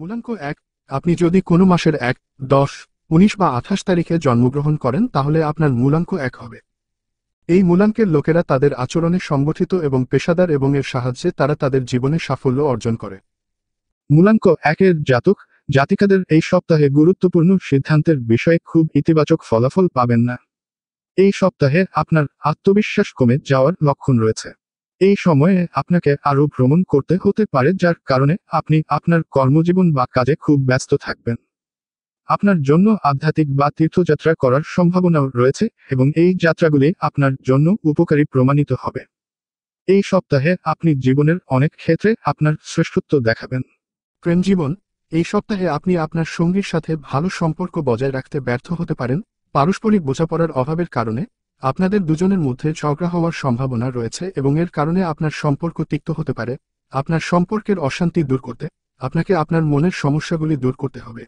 মূলাঙ্ক এক আপনি যদি কোনো মাসের এক দশ উনিশ বা আঠাশ তারিখে জন্মগ্রহণ করেন তাহলে আপনার মূলাঙ্ক এক হবে এই মূলাঙ্কের লোকেরা তাদের আচরণে সংগঠিত এবং পেশাদার এবং এর সাহায্যে তারা তাদের জীবনে সাফল্য অর্জন করে মূলাঙ্ক একের জাতক জাতিকাদের এই সপ্তাহে গুরুত্বপূর্ণ সিদ্ধান্তের বিষয়ে খুব ইতিবাচক ফলাফল পাবেন না এই সপ্তাহে আপনার আত্মবিশ্বাস কমে যাওয়ার লক্ষণ রয়েছে এই সময়ে আপনাকে আরও ভ্রমণ করতে হতে পারে যার কারণে আপনি আপনার কর্মজীবন বা কাজে খুব ব্যস্ত থাকবেন আপনার জন্য আধ্যাত্মিক বা তীর্থযাত্রা করার সম্ভাবনাও রয়েছে এবং এই যাত্রাগুলি আপনার জন্য উপকারী প্রমাণিত হবে এই সপ্তাহে আপনি জীবনের অনেক ক্ষেত্রে আপনার শ্রেষ্ঠত্ব দেখাবেন প্রেম জীবন এই সপ্তাহে আপনি আপনার সঙ্গীর সাথে ভালো সম্পর্ক বজায় রাখতে ব্যর্থ হতে পারেন পারস্পরিক বোঝাপড়ার অভাবের কারণে আপনাদের দুজনের মধ্যে ঝগড়া হওয়ার সম্ভাবনা রয়েছে এবং এর কারণে আপনার সম্পর্ক তিক্ত হতে পারে আপনার সম্পর্কের অশান্তি দূর করতে আপনাকে আপনার মনের সমস্যাগুলি দূর করতে হবে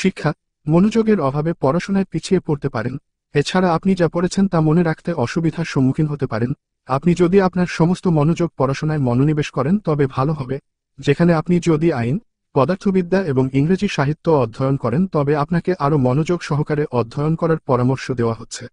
শিক্ষা মনোযোগের অভাবে পড়াশোনায় পিছিয়ে পড়তে পারেন এছাড়া আপনি যা পড়েছেন তা মনে রাখতে অসুবিধার সম্মুখীন হতে পারেন আপনি যদি আপনার সমস্ত মনোযোগ পড়াশোনায় মনোনিবেশ করেন তবে ভালো হবে যেখানে আপনি যদি আইন পদার্থবিদ্যা এবং ইংরেজি সাহিত্য অধ্যয়ন করেন তবে আপনাকে আরও মনোযোগ সহকারে অধ্যয়ন করার পরামর্শ দেওয়া হচ্ছে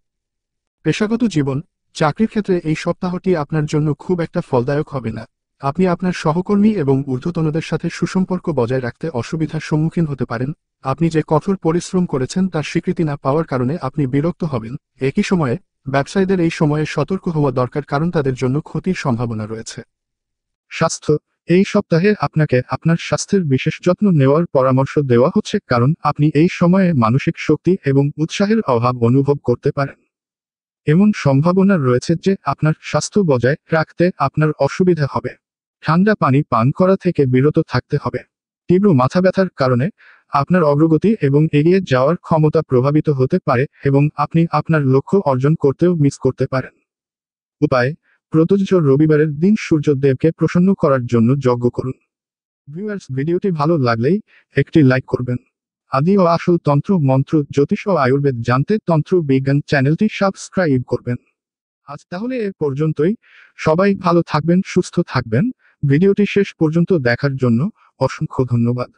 পেশাগত জীবন চাকরির ক্ষেত্রে এই সপ্তাহটি আপনার জন্য খুব একটা ফলদায়ক হবে না আপনি আপনার সহকর্মী এবং ঊর্ধ্বতনদের সাথে সুসম্পর্ক বজায় রাখতে অসুবিধার সম্মুখীন হতে পারেন আপনি যে কঠোর পরিশ্রম করেছেন তার স্বীকৃতি না পাওয়ার কারণে আপনি বিরক্ত হবেন একই সময়ে ব্যবসায়ীদের এই সময়ে সতর্ক হওয়া দরকার কারণ তাদের জন্য ক্ষতির সম্ভাবনা রয়েছে স্বাস্থ্য এই সপ্তাহে আপনাকে আপনার স্বাস্থ্যের বিশেষ যত্ন নেওয়ার পরামর্শ দেওয়া হচ্ছে কারণ আপনি এই সময়ে মানসিক শক্তি এবং উৎসাহের অভাব অনুভব করতে পারেন এমন সম্ভাবনা রয়েছে যে আপনার স্বাস্থ্য বজায় রাখতে আপনার অসুবিধা হবে ঠান্ডা পানি পান করা থেকে বিরত থাকতে হবে তীব্র মাথা ব্যথার কারণে আপনার অগ্রগতি এবং এগিয়ে যাওয়ার ক্ষমতা প্রভাবিত হতে পারে এবং আপনি আপনার লক্ষ্য অর্জন করতেও মিস করতে পারেন উপায় প্রযোজ্য রবিবারের দিন সূর্যদেবকে প্রসন্ন করার জন্য যজ্ঞ করুন ভিউয়ার্স ভিডিওটি ভালো লাগলেই একটি লাইক করবেন আদি ও আসল তন্ত্র মন্ত্র জ্যোতিষ ও আয়ুর্বেদ জানতে তন্ত্র বিজ্ঞান চ্যানেলটি সাবস্ক্রাইব করবেন আজ তাহলে এ পর্যন্তই সবাই ভালো থাকবেন সুস্থ থাকবেন ভিডিওটি শেষ পর্যন্ত দেখার জন্য অসংখ্য ধন্যবাদ